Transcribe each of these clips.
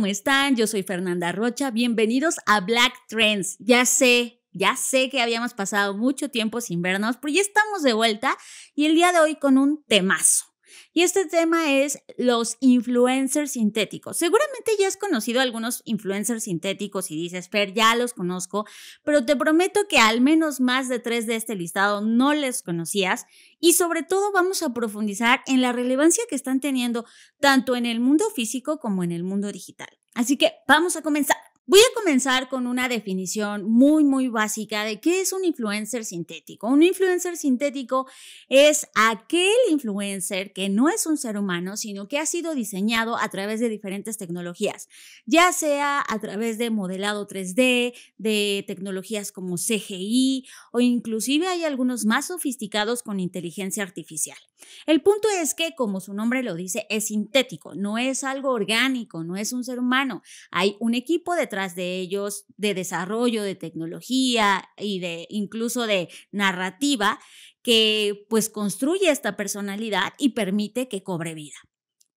¿Cómo están? Yo soy Fernanda Rocha. Bienvenidos a Black Trends. Ya sé, ya sé que habíamos pasado mucho tiempo sin vernos, pero ya estamos de vuelta y el día de hoy con un temazo. Y este tema es los influencers sintéticos. Seguramente ya has conocido a algunos influencers sintéticos y dices, Fer, ya los conozco, pero te prometo que al menos más de tres de este listado no les conocías y sobre todo vamos a profundizar en la relevancia que están teniendo tanto en el mundo físico como en el mundo digital. Así que vamos a comenzar. Voy a comenzar con una definición muy, muy básica de qué es un influencer sintético. Un influencer sintético es aquel influencer que no es un ser humano, sino que ha sido diseñado a través de diferentes tecnologías, ya sea a través de modelado 3D, de tecnologías como CGI o inclusive hay algunos más sofisticados con inteligencia artificial. El punto es que, como su nombre lo dice, es sintético, no es algo orgánico, no es un ser humano. Hay un equipo de trabajo de ellos de desarrollo, de tecnología y de incluso de narrativa que pues construye esta personalidad y permite que cobre vida.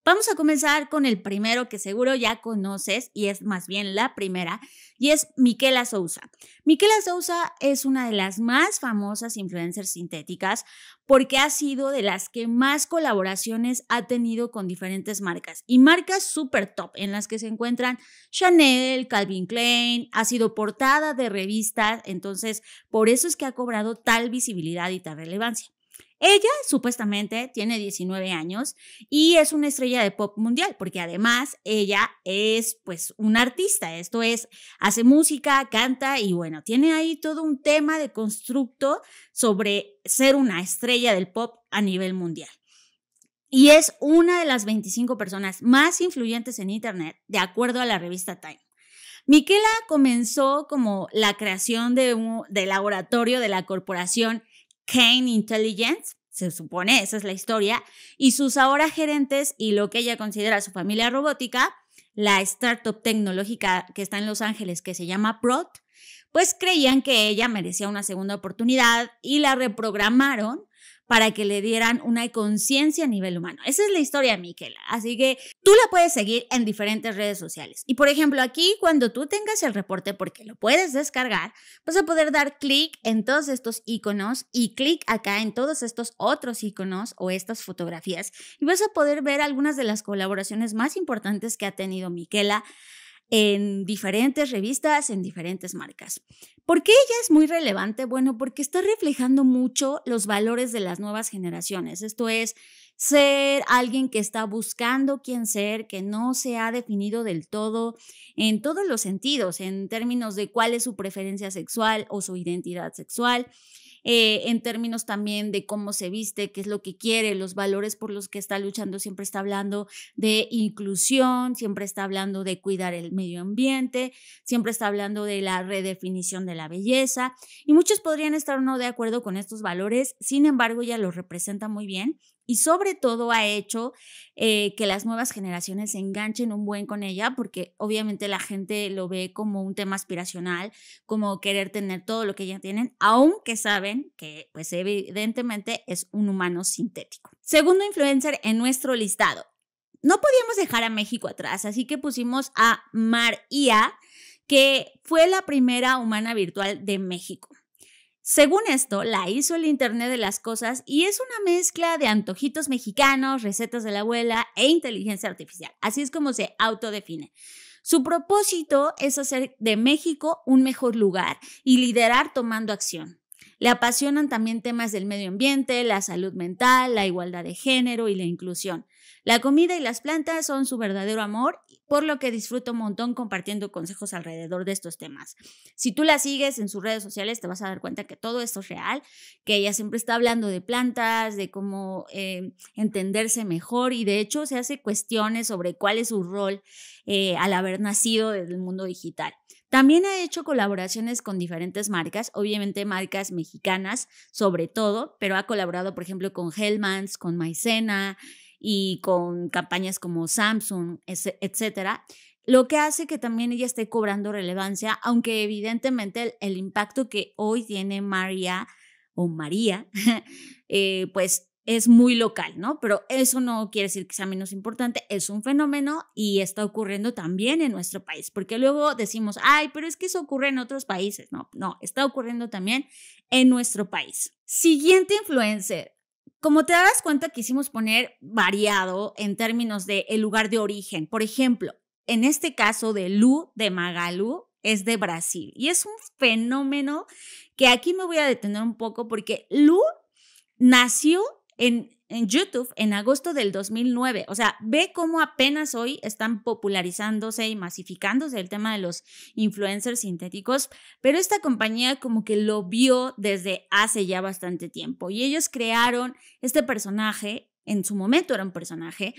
Vamos a comenzar con el primero que seguro ya conoces y es más bien la primera y es Miquela Sousa. Miquela Sousa es una de las más famosas influencers sintéticas porque ha sido de las que más colaboraciones ha tenido con diferentes marcas y marcas súper top en las que se encuentran Chanel, Calvin Klein, ha sido portada de revistas, entonces por eso es que ha cobrado tal visibilidad y tal relevancia. Ella supuestamente tiene 19 años y es una estrella de pop mundial, porque además ella es pues un artista, esto es, hace música, canta y bueno, tiene ahí todo un tema de constructo sobre ser una estrella del pop a nivel mundial. Y es una de las 25 personas más influyentes en Internet, de acuerdo a la revista Time. Miquela comenzó como la creación de un, laboratorio de la corporación Kane Intelligence, se supone, esa es la historia, y sus ahora gerentes y lo que ella considera su familia robótica, la startup tecnológica que está en Los Ángeles que se llama Prot, pues creían que ella merecía una segunda oportunidad y la reprogramaron para que le dieran una conciencia a nivel humano. Esa es la historia, Miquela. Así que tú la puedes seguir en diferentes redes sociales. Y por ejemplo, aquí cuando tú tengas el reporte, porque lo puedes descargar, vas a poder dar clic en todos estos iconos y clic acá en todos estos otros iconos o estas fotografías y vas a poder ver algunas de las colaboraciones más importantes que ha tenido Miquela en diferentes revistas, en diferentes marcas. ¿Por qué ella es muy relevante? Bueno, porque está reflejando mucho los valores de las nuevas generaciones. Esto es ser alguien que está buscando quién ser, que no se ha definido del todo en todos los sentidos, en términos de cuál es su preferencia sexual o su identidad sexual eh, en términos también de cómo se viste, qué es lo que quiere, los valores por los que está luchando, siempre está hablando de inclusión, siempre está hablando de cuidar el medio ambiente, siempre está hablando de la redefinición de la belleza y muchos podrían estar no de acuerdo con estos valores, sin embargo ya los representa muy bien y sobre todo ha hecho eh, que las nuevas generaciones se enganchen un buen con ella, porque obviamente la gente lo ve como un tema aspiracional, como querer tener todo lo que ya tienen, aunque saben que pues evidentemente es un humano sintético. Segundo influencer en nuestro listado. No podíamos dejar a México atrás, así que pusimos a María, que fue la primera humana virtual de México. Según esto, la hizo el Internet de las Cosas y es una mezcla de antojitos mexicanos, recetas de la abuela e inteligencia artificial. Así es como se autodefine. Su propósito es hacer de México un mejor lugar y liderar tomando acción. Le apasionan también temas del medio ambiente, la salud mental, la igualdad de género y la inclusión. La comida y las plantas son su verdadero amor por lo que disfruto un montón compartiendo consejos alrededor de estos temas. Si tú la sigues en sus redes sociales, te vas a dar cuenta que todo esto es real, que ella siempre está hablando de plantas, de cómo eh, entenderse mejor y de hecho se hace cuestiones sobre cuál es su rol eh, al haber nacido el mundo digital. También ha hecho colaboraciones con diferentes marcas, obviamente marcas mexicanas sobre todo, pero ha colaborado, por ejemplo, con Hellmans, con Maicena, y con campañas como Samsung, etcétera, lo que hace que también ella esté cobrando relevancia, aunque evidentemente el, impacto que hoy tiene María o María, eh, pues es muy local, ¿no? Pero eso no quiere decir que sea menos importante, es un fenómeno y está ocurriendo también en nuestro país, porque luego decimos, ay, pero es que eso ocurre en otros países, no, no, está ocurriendo también en nuestro país. Siguiente influencer, como te das cuenta, quisimos poner variado en términos de el lugar de origen. Por ejemplo, en este caso de Lu de Magalu es de Brasil y es un fenómeno que aquí me voy a detener un poco porque Lu nació en en YouTube en agosto del 2009. O sea, ve cómo apenas hoy están popularizándose y masificándose el tema de los influencers sintéticos, pero esta compañía como que lo vio desde hace ya bastante tiempo y ellos crearon este personaje, en su momento era un personaje,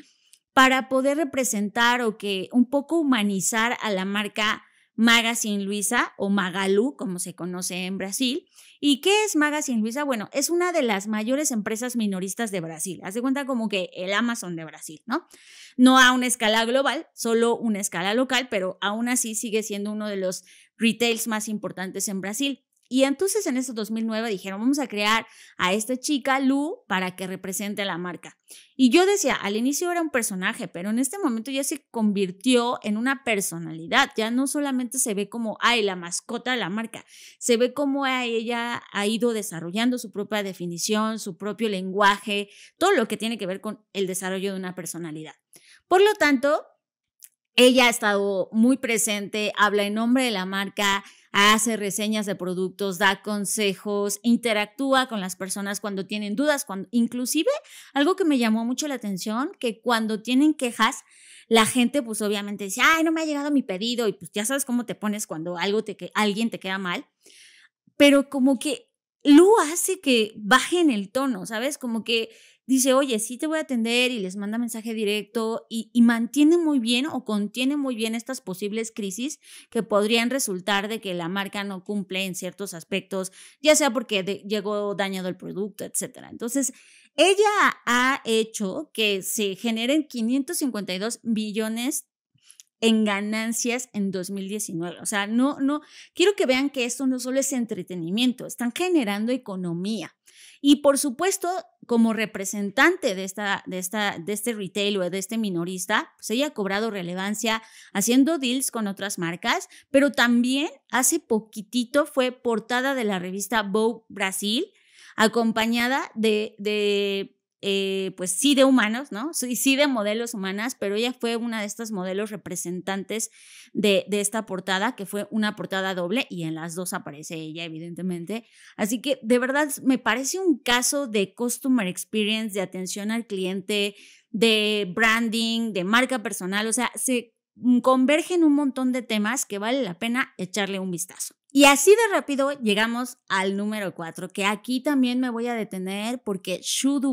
para poder representar o que un poco humanizar a la marca Magazine Luisa o Magalu, como se conoce en Brasil. ¿Y qué es Magazine Luisa? Bueno, es una de las mayores empresas minoristas de Brasil. Haz de cuenta como que el Amazon de Brasil, ¿no? No a una escala global, solo una escala local, pero aún así sigue siendo uno de los retails más importantes en Brasil. Y entonces en ese 2009 dijeron, vamos a crear a esta chica, Lu, para que represente la marca. Y yo decía, al inicio era un personaje, pero en este momento ya se convirtió en una personalidad. Ya no solamente se ve como, ay, la mascota de la marca, se ve como ella ha ido desarrollando su propia definición, su propio lenguaje, todo lo que tiene que ver con el desarrollo de una personalidad. Por lo tanto, ella ha estado muy presente, habla en nombre de la marca, hace reseñas de productos, da consejos, interactúa con las personas cuando tienen dudas, cuando, inclusive algo que me llamó mucho la atención, que cuando tienen quejas, la gente pues obviamente dice, ay, no me ha llegado mi pedido y pues ya sabes cómo te pones cuando algo te, que alguien te queda mal, pero como que Lu hace que bajen el tono, ¿sabes? Como que dice, oye, sí te voy a atender y les manda mensaje directo y, mantiene muy bien o contiene muy bien estas posibles crisis que podrían resultar de que la marca no cumple en ciertos aspectos, ya sea porque llegó dañado el producto, etc. Entonces, ella ha hecho que se generen 552 billones en ganancias en 2019. O sea, no, no, quiero que vean que esto no solo es entretenimiento, están generando economía. Y por supuesto, como representante de, esta, de, esta, de este retail o de este minorista, pues ella ha cobrado relevancia haciendo deals con otras marcas, pero también hace poquitito fue portada de la revista Vogue Brasil, acompañada de, de eh, pues sí de humanos, ¿no? Sí, sí de modelos humanas, pero ella fue una de estas modelos representantes de, de esta portada, que fue una portada doble y en las dos aparece ella, evidentemente. Así que de verdad me parece un caso de customer experience, de atención al cliente, de branding, de marca personal, o sea, se Mm, convergen un montón de temas que vale la pena echarle un vistazo. Y así de rápido llegamos al número 4, que aquí también me voy a detener porque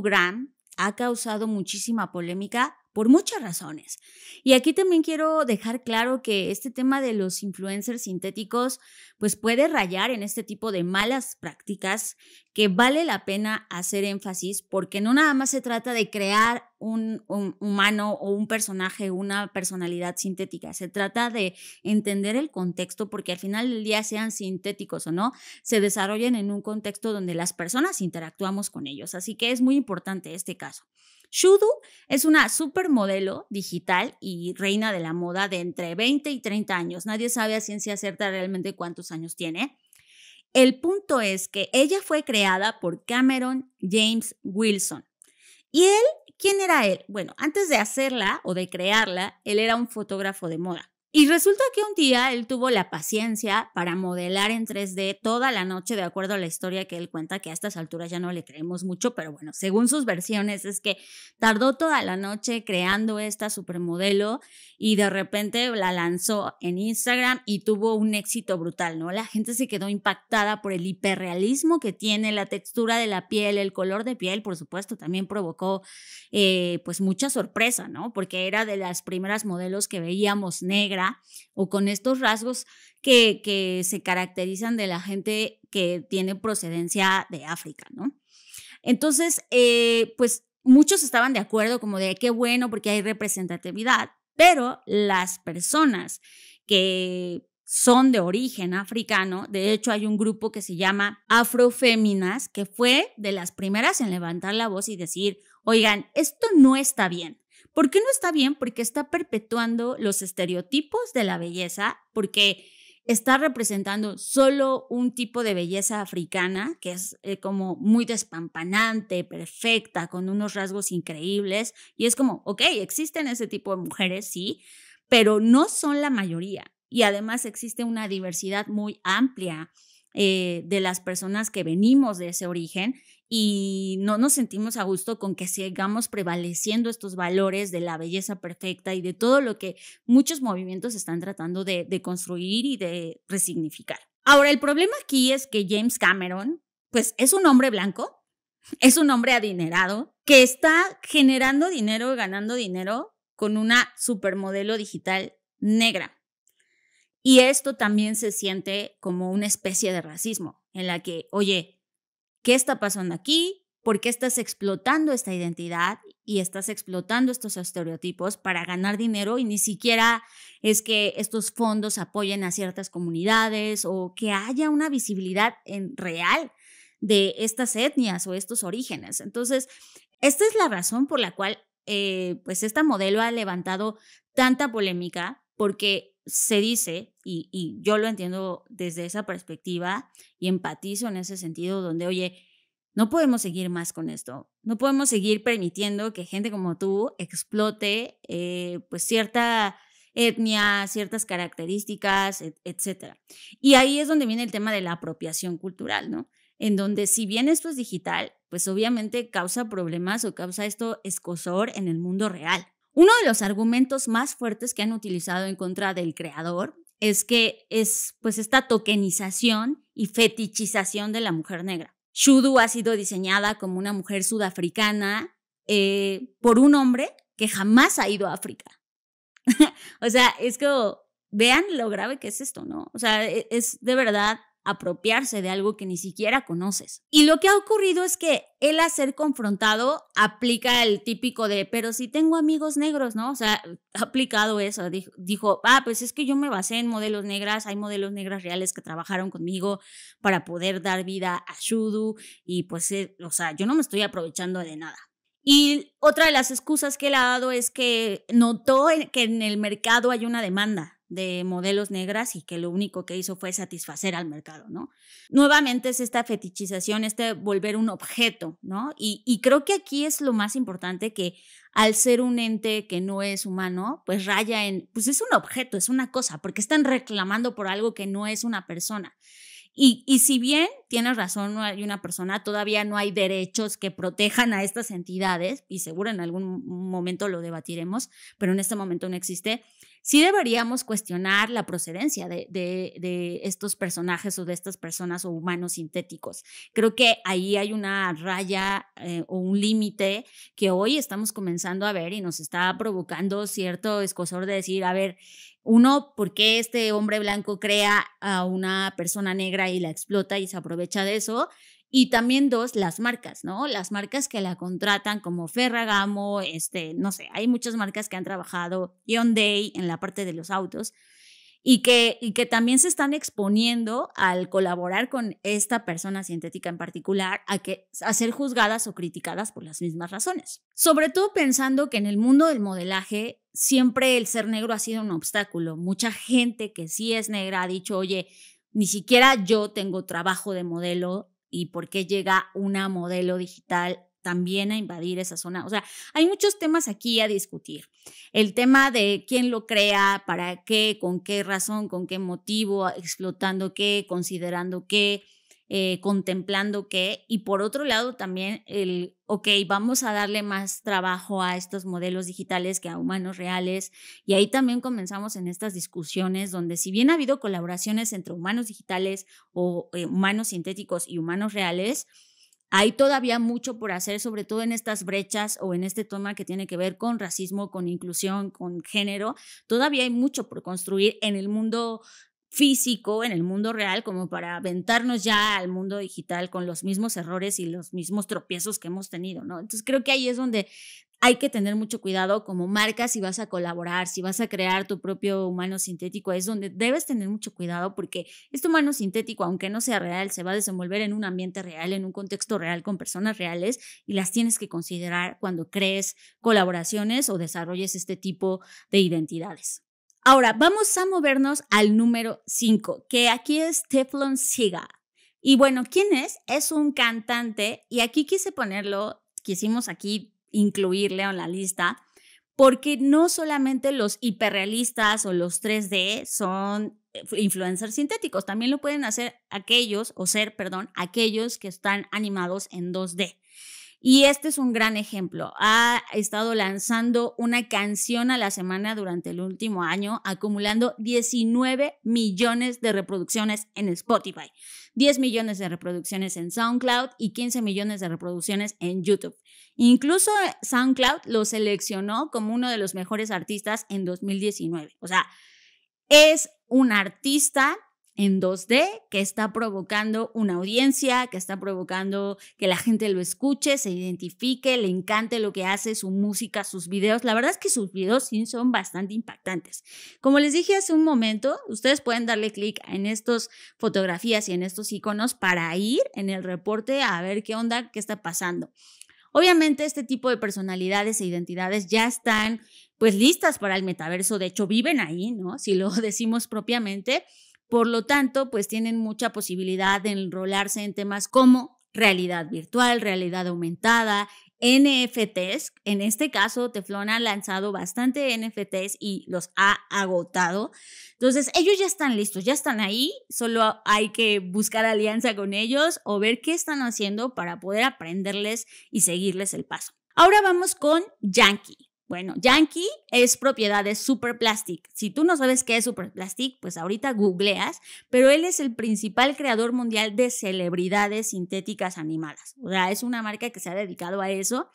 Grand ha causado muchísima polémica por muchas razones. Y aquí también quiero dejar claro que este tema de los influencers sintéticos pues puede rayar en este tipo de malas prácticas que vale la pena hacer énfasis porque no nada más se trata de crear un, humano o un personaje, una personalidad sintética, se trata de entender el contexto porque al final del día sean sintéticos o no, se desarrollen en un contexto donde las personas interactuamos con ellos. Así que es muy importante este caso. Shudu es una supermodelo digital y reina de la moda de entre 20 y 30 años. Nadie sabe a ciencia cierta realmente cuántos años tiene. El punto es que ella fue creada por Cameron James Wilson. ¿Y él? ¿Quién era él? Bueno, antes de hacerla o de crearla, él era un fotógrafo de moda. Y resulta que un día él tuvo la paciencia para modelar en 3D toda la noche, de acuerdo a la historia que él cuenta, que a estas alturas ya no le creemos mucho, pero bueno, según sus versiones es que tardó toda la noche creando esta supermodelo y de repente la lanzó en Instagram y tuvo un éxito brutal, ¿no? La gente se quedó impactada por el hiperrealismo que tiene, la textura de la piel, el color de piel, por supuesto, también provocó eh, pues mucha sorpresa, ¿no? Porque era de las primeras modelos que veíamos negras o con estos rasgos que, se caracterizan de la gente que tiene procedencia de África, ¿no? Entonces, eh, pues muchos estaban de acuerdo como de qué bueno porque hay representatividad, pero las personas que son de origen africano. De hecho, hay un grupo que se llama Afroféminas, que fue de las primeras en levantar la voz y decir, oigan, esto no está bien. ¿Por qué no está bien? Porque está perpetuando los estereotipos de la belleza, porque está representando solo un tipo de belleza africana, que es eh, como muy despampanante, perfecta, con unos rasgos increíbles. Y es como, ok, existen ese tipo de mujeres, sí, pero no son la mayoría. Y además existe una diversidad muy amplia eh, de las personas que venimos de ese origen y no nos sentimos a gusto con que sigamos prevaleciendo estos valores de la belleza perfecta y de todo lo que muchos movimientos están tratando de, construir y de resignificar. Ahora, el problema aquí es que James Cameron, pues es un hombre blanco, es un hombre adinerado, que está generando dinero, ganando dinero con una supermodelo digital negra. Y esto también se siente como una especie de racismo, en la que, oye, ¿Qué está pasando aquí? ¿Por qué estás explotando esta identidad y estás explotando estos estereotipos para ganar dinero y ni siquiera es que estos fondos apoyen a ciertas comunidades o que haya una visibilidad en real de estas etnias o estos orígenes? Entonces, esta es la razón por la cual eh, pues esta modelo ha levantado tanta polémica porque se dice, y, yo lo entiendo desde esa perspectiva y empatizo en ese sentido, donde, oye, no podemos seguir más con esto, no podemos seguir permitiendo que gente como tú explote eh, pues cierta etnia, ciertas características, etcétera etc. Y ahí es donde viene el tema de la apropiación cultural, ¿no? En donde si bien esto es digital, pues obviamente causa problemas o causa esto escosor en el mundo real. Uno de los argumentos más fuertes que han utilizado en contra del creador es que es pues esta tokenización y fetichización de la mujer negra. Shudu ha sido diseñada como una mujer sudafricana eh, por un hombre que jamás ha ido a África. o sea, es que vean lo grave que es esto, ¿no? O sea, e-, es de verdad apropiarse de algo que ni siquiera conoces. Y lo que ha ocurrido es que él a ser confrontado aplica el típico de, pero si tengo amigos negros, ¿no? O sea, ha aplicado eso. Dijo, ah, pues es que yo me basé en modelos negras, hay modelos negras reales que trabajaron conmigo para poder dar vida a Shudu y pues, eh, o sea, yo no me estoy aprovechando de nada. Y otra de las excusas que él ha dado es que notó que en el mercado hay una demanda de modelos negras y que lo único que hizo fue satisfacer al mercado, ¿no? Nuevamente es esta fetichización, este volver un objeto, ¿no? Y, creo que aquí es lo más importante que al ser un ente que no es humano, pues raya en, pues es un objeto, es una cosa, porque están reclamando por algo que no es una persona. Y, y, si bien tienes razón, no hay una persona, todavía no hay derechos que protejan a estas entidades, y seguro en algún momento lo debatiremos, pero en este momento no existe sí deberíamos cuestionar la procedencia de, estos personajes o de estas personas o humanos sintéticos. Creo que ahí hay una raya eh, o un límite que hoy estamos comenzando a ver y nos está provocando cierto escosor de decir, a ver, uno, ¿por qué este hombre blanco crea a una persona negra y la explota y se aprovecha de eso? Y también dos, las marcas, ¿no? Las marcas que la contratan como Ferragamo, este, no sé, hay muchas marcas que han trabajado Hyundai en la parte de los autos y que, y que también se están exponiendo al colaborar con esta persona sintética en particular a, que, a ser juzgadas o criticadas por las mismas razones. Sobre todo pensando que en el mundo del modelaje siempre el ser negro ha sido un obstáculo. Mucha gente que sí es negra ha dicho, oye, ni siquiera yo tengo trabajo de modelo y por qué llega una modelo digital también a invadir esa zona. O sea, hay muchos temas aquí a discutir. El tema de quién lo crea, para qué, con qué razón, con qué motivo, explotando qué, considerando qué. Eh, contemplando qué. Y por otro lado también el, ok, vamos a darle más trabajo a estos modelos digitales que a humanos reales. Y ahí también comenzamos en estas discusiones donde si bien ha habido colaboraciones entre humanos digitales o eh, humanos sintéticos y humanos reales, hay todavía mucho por hacer, sobre todo en estas brechas o en este tema que tiene que ver con racismo, con inclusión, con género. Todavía hay mucho por construir en el mundo físico en el mundo real como para aventarnos ya al mundo digital con los mismos errores y los mismos tropiezos que hemos tenido, ¿no? Entonces creo que ahí es donde hay que tener mucho cuidado como marca si vas a colaborar, si vas a crear tu propio humano sintético, es donde debes tener mucho cuidado porque este humano sintético, aunque no sea real, se va a desenvolver en un ambiente real, en un contexto real, con personas reales y las tienes que considerar cuando crees colaboraciones o desarrolles este tipo de identidades. Ahora vamos a movernos al número 5, que aquí es Teflon Siga. Y bueno, ¿quién es? Es un cantante y aquí quise ponerlo, quisimos aquí incluirle en la lista, porque no solamente los hiperrealistas o los 3D son eh, influencers sintéticos, también lo pueden hacer aquellos, o ser, perdón, aquellos que están animados en 2D. Y este es un gran ejemplo. Ha estado lanzando una canción a la semana durante el último año, acumulando 19 millones de reproducciones en Spotify, 10 millones de reproducciones en SoundCloud y 15 millones de reproducciones en YouTube. Incluso SoundCloud lo seleccionó como uno de los mejores artistas en 2019. O sea, es un artista en 2D que está provocando una audiencia, que está provocando que la gente lo escuche, se identifique, le encante lo que hace, su música, sus videos. La verdad es que sus videos sí son bastante impactantes. Como les dije hace un momento, ustedes pueden darle clic en estas fotografías y en estos iconos para ir en el reporte a ver qué onda, qué está pasando. Obviamente este tipo de personalidades e identidades ya están pues listas para el metaverso, de hecho viven ahí, ¿no? Si lo decimos propiamente. Por lo tanto, pues tienen mucha posibilidad de enrolarse en temas como realidad virtual, realidad aumentada, NFTs. En este caso, Teflon ha lanzado bastante NFTs y los ha agotado. Entonces, ellos ya están listos, ya están ahí. Solo hay que buscar alianza con ellos o ver qué están haciendo para poder aprenderles y seguirles el paso. Ahora vamos con Yankee. Bueno, Yankee es propiedad de Plastic. Si tú no sabes qué es Superplastic, pues ahorita googleas, pero él es el principal creador mundial de celebridades sintéticas animadas. O sea, es una marca que se ha dedicado a eso.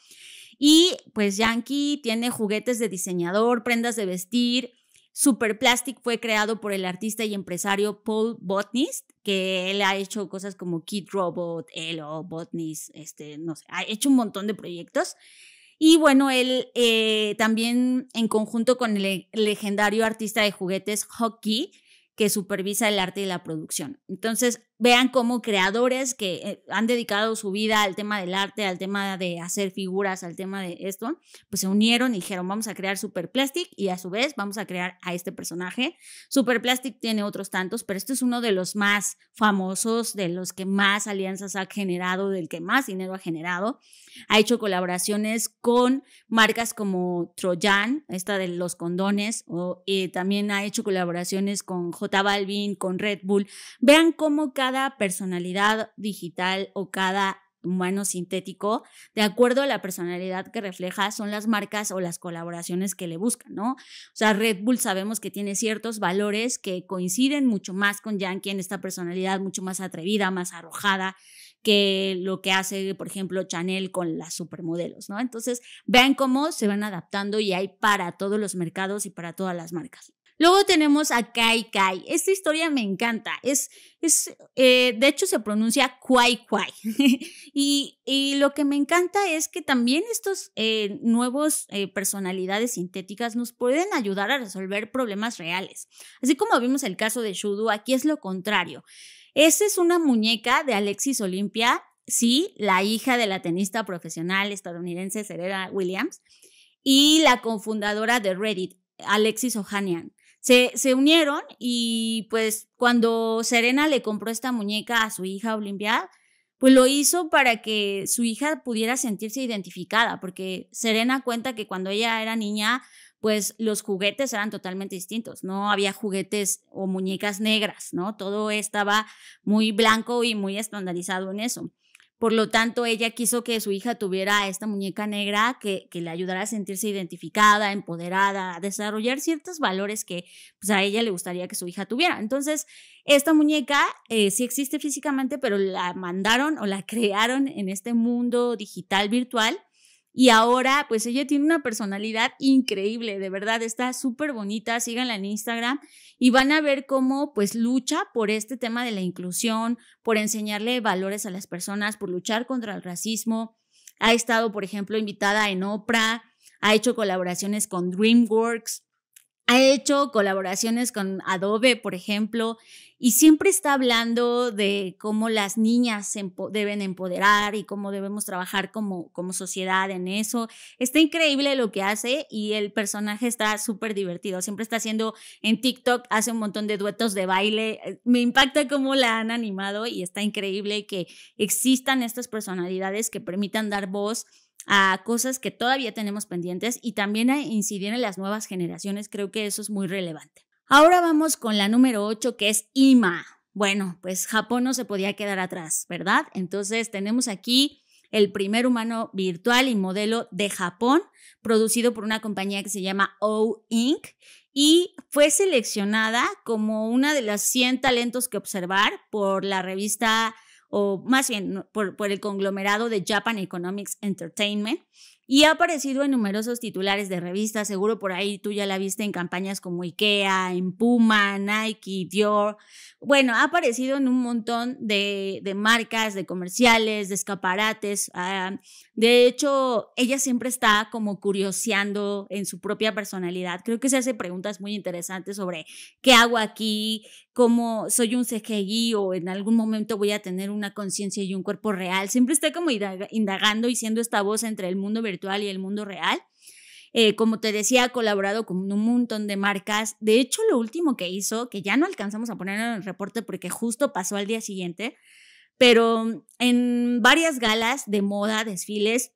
Y pues Yankee tiene juguetes de diseñador, prendas de vestir. Super Plastic fue creado por el artista y empresario Paul Botnist, que él ha hecho cosas como Kid Robot, Elo, Botnist, este, no sé, ha hecho un montón de proyectos. Y bueno, él eh, también en conjunto con el e, legendario artista de juguetes Hockey, que supervisa el arte y la producción. Entonces, vean cómo creadores que eh, han dedicado su vida al tema del arte, al tema de hacer figuras, al tema de esto, pues se unieron y dijeron, vamos a crear Superplastic y a su vez vamos a crear a este personaje. Superplastic tiene otros tantos, pero este es uno de los más famosos, de los que más alianzas ha generado, del que más dinero ha generado. Ha hecho colaboraciones con marcas como Trojan, esta de los condones, o, eh, también ha hecho colaboraciones con J Balvin, con Red Bull. Vean cómo cada personalidad digital o cada humano sintético, de acuerdo a la personalidad que refleja, son las marcas o las colaboraciones que le buscan, ¿no? O sea, Red Bull sabemos que tiene ciertos valores que coinciden mucho más con Yankee en esta personalidad mucho más atrevida, más arrojada, que lo que hace, por ejemplo, Chanel con las supermodelos, ¿no? Entonces, vean cómo se van adaptando y hay para todos los mercados y para todas las marcas. Luego tenemos a Kai Kai. Esta historia me encanta. Es, es eh, de hecho, se pronuncia Kwai Kwai. y, lo que me encanta es que también estos eh, nuevos eh, personalidades sintéticas nos pueden ayudar a resolver problemas reales. Así como vimos el caso de Shudu, aquí es lo contrario. Esta es una muñeca de Alexis Olimpia, sí, la hija de la tenista profesional estadounidense Serena Williams y la cofundadora de Reddit, Alexis Ohanian. Se, unieron y pues cuando Serena le compró esta muñeca a su hija Olimpia, pues lo hizo para que su hija pudiera sentirse identificada, porque Serena cuenta que cuando ella era niña, pues los juguetes eran totalmente distintos, no había juguetes o muñecas negras, ¿no? Todo estaba muy blanco y muy estandarizado en eso. Por lo tanto, ella quiso que su hija tuviera esta muñeca negra que, que le ayudara a sentirse identificada, empoderada, a desarrollar ciertos valores que pues, a ella le gustaría que su hija tuviera. Entonces, esta muñeca eh, sí existe físicamente, pero la mandaron o la crearon en este mundo digital virtual y ahora, pues ella tiene una personalidad increíble, de verdad, está súper bonita, síganla en Instagram y van a ver cómo pues lucha por este tema de la inclusión, por enseñarle valores a las personas, por luchar contra el racismo. Ha estado, por ejemplo, invitada en Oprah, ha hecho colaboraciones con DreamWorks, ha hecho colaboraciones con Adobe, por ejemplo, y siempre está hablando de cómo las niñas deben empoderar y cómo debemos trabajar como, como sociedad en eso. Está increíble lo que hace y el personaje está súper divertido. Siempre está haciendo en TikTok, hace un montón de duetos de baile. Eh, me impacta cómo la han animado y está increíble que existan estas personalidades que permitan dar voz a cosas que todavía tenemos pendientes y también a incidir en las nuevas generaciones. Creo que eso es muy relevante. Ahora vamos con la número 8, que es IMA. Bueno, pues Japón no se podía quedar atrás, ¿verdad? Entonces tenemos aquí el primer humano virtual y modelo de Japón, producido por una compañía que se llama O Inc. y fue seleccionada como una de las 100 talentos que observar por la revista o más bien por, el conglomerado de Japan Economics Entertainment, y ha aparecido en numerosos titulares de revistas, seguro por ahí tú ya la viste en campañas como IKEA, en Puma, Nike, Dior. Bueno, ha aparecido en un montón de, marcas, de comerciales, de escaparates. Ah, de hecho, ella siempre está como curioseando en su propia personalidad. Creo que se hace preguntas muy interesantes sobre qué hago aquí, como soy un CGI o en algún momento voy a tener una conciencia y un cuerpo real. Siempre estoy como indagando y siendo esta voz entre el mundo virtual y el mundo real. Eh, como te decía, ha colaborado con un montón de marcas. De hecho, lo último que hizo, que ya no alcanzamos a poner en el reporte porque justo pasó al día siguiente, pero mm, en varias galas de moda, desfiles,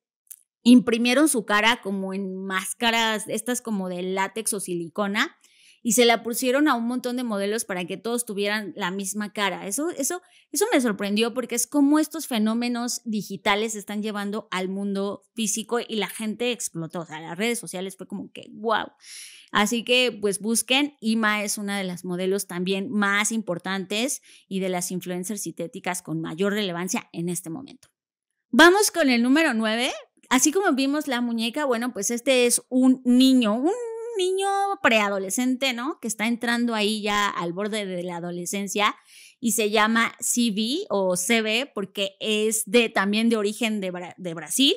imprimieron su cara como en máscaras, estas como de látex o silicona, y se la pusieron a un montón de modelos para que todos tuvieran la misma cara. Eso, eso, eso me sorprendió porque es como estos fenómenos digitales están llevando al mundo físico y la gente explotó. O sea, las redes sociales fue como que, wow. Así que pues busquen, Ima es una de las modelos también más importantes y de las influencers sintéticas con mayor relevancia en este momento. Vamos con el número 9. Así como vimos la muñeca, bueno, pues este es un niño, un niño preadolescente, ¿no? Que está entrando ahí ya al borde de la adolescencia y se llama CB o CB porque es de, también de origen de, de Brasil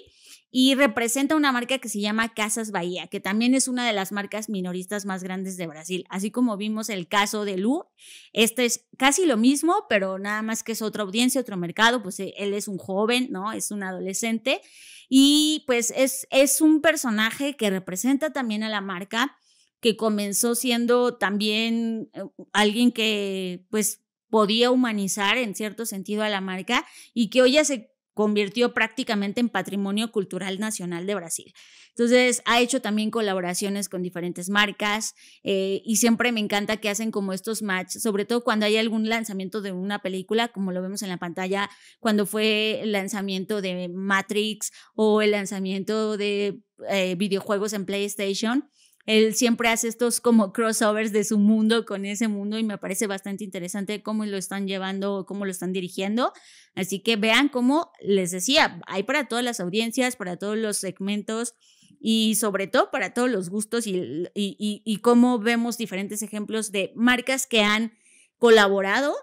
y representa una marca que se llama Casas Bahía, que también es una de las marcas minoristas más grandes de Brasil. Así como vimos el caso de Lu, este es casi lo mismo, pero nada más que es otra audiencia, otro mercado, pues eh, él es un joven, ¿no? Es un adolescente y pues es, es un personaje que representa también a la marca que comenzó siendo también eh, alguien que pues podía humanizar en cierto sentido a la marca y que hoy ya se convirtió prácticamente en patrimonio cultural nacional de Brasil. Entonces, ha hecho también colaboraciones con diferentes marcas eh, y siempre me encanta que hacen como estos match, sobre todo cuando hay algún lanzamiento de una película, como lo vemos en la pantalla, cuando fue el lanzamiento de Matrix o el lanzamiento de eh, videojuegos en PlayStation él siempre hace estos como crossovers de su mundo con ese mundo y me parece bastante interesante cómo lo están llevando, cómo lo están dirigiendo. Así que vean cómo les decía, hay para todas las audiencias, para todos los segmentos y sobre todo para todos los gustos y, cómo vemos diferentes ejemplos de marcas que han colaborado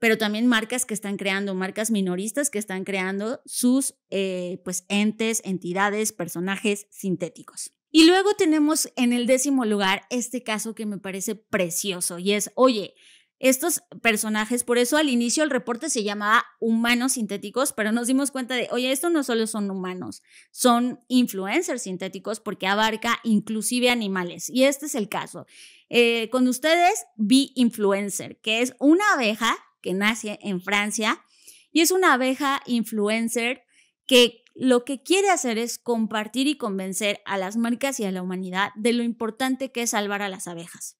pero también marcas que están creando, marcas minoristas que están creando sus eh, pues entes, entidades, personajes sintéticos. Y luego tenemos en el décimo lugar este caso que me parece precioso y es, oye, estos personajes, por eso al inicio el reporte se llamaba humanos sintéticos, pero nos dimos cuenta de, oye, esto no solo son humanos, son influencers sintéticos porque abarca inclusive animales. Y este es el caso. Eh, con ustedes, vi Influencer, que es una abeja que nace en Francia y es una abeja influencer que lo que quiere hacer es compartir y convencer a las marcas y a la humanidad de lo importante que es salvar a las abejas.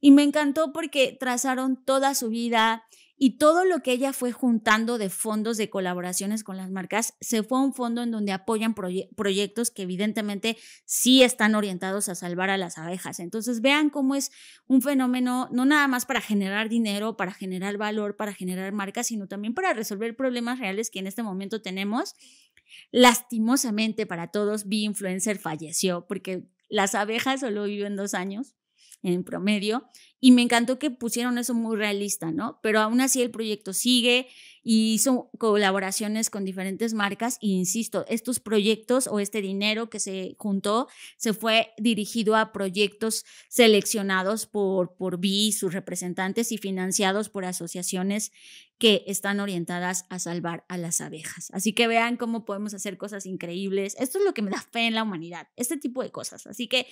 Y me encantó porque trazaron toda su vida y todo lo que ella fue juntando de fondos de colaboraciones con las marcas se fue a un fondo en donde apoyan proyectos que evidentemente sí están orientados a salvar a las abejas. Entonces vean cómo es un fenómeno no nada más para generar dinero, para generar valor, para generar marcas, sino también para resolver problemas reales que en este momento tenemos Lastimosamente para todos, Bee Influencer falleció porque las abejas solo viven dos años en promedio y me encantó que pusieron eso muy realista, ¿no? Pero aún así el proyecto sigue y hizo colaboraciones con diferentes marcas. E insisto, estos proyectos o este dinero que se juntó se fue dirigido a proyectos seleccionados por, por BI y sus representantes y financiados por asociaciones que están orientadas a salvar a las abejas. Así que vean cómo podemos hacer cosas increíbles. Esto es lo que me da fe en la humanidad, este tipo de cosas. Así que,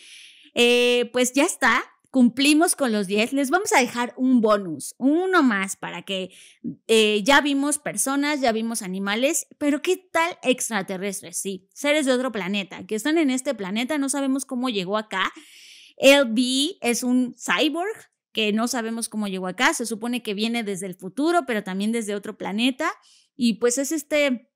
eh, pues ya está cumplimos con los 10, les vamos a dejar un bonus, uno más, para que eh, ya vimos personas, ya vimos animales, pero ¿qué tal extraterrestres? Sí, seres de otro planeta, que están en este planeta, no sabemos cómo llegó acá. LB es un cyborg que no sabemos cómo llegó acá, se supone que viene desde el futuro, pero también desde otro planeta, y pues es este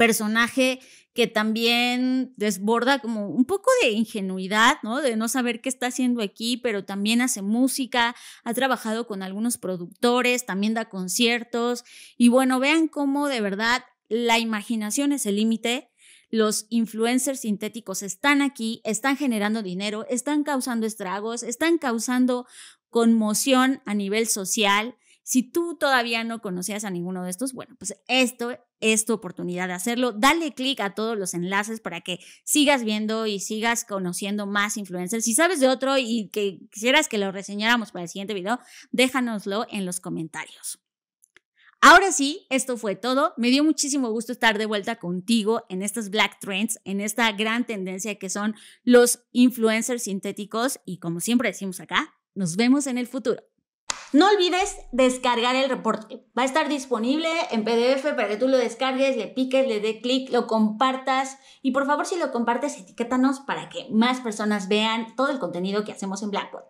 personaje que también desborda como un poco de ingenuidad, ¿no? De no saber qué está haciendo aquí, pero también hace música, ha trabajado con algunos productores, también da conciertos. Y bueno, vean cómo de verdad la imaginación es el límite. Los influencers sintéticos están aquí, están generando dinero, están causando estragos, están causando conmoción a nivel social si tú todavía no conocías a ninguno de estos, bueno, pues esto es tu oportunidad de hacerlo. Dale clic a todos los enlaces para que sigas viendo y sigas conociendo más influencers. Si sabes de otro y que quisieras que lo reseñáramos para el siguiente video, déjanoslo en los comentarios. Ahora sí, esto fue todo. Me dio muchísimo gusto estar de vuelta contigo en estas Black Trends, en esta gran tendencia que son los influencers sintéticos y como siempre decimos acá, nos vemos en el futuro. No olvides descargar el reporte. Va a estar disponible en PDF para que tú lo descargues, le piques, le dé clic, lo compartas y por favor si lo compartes etiquétanos para que más personas vean todo el contenido que hacemos en Blackboard.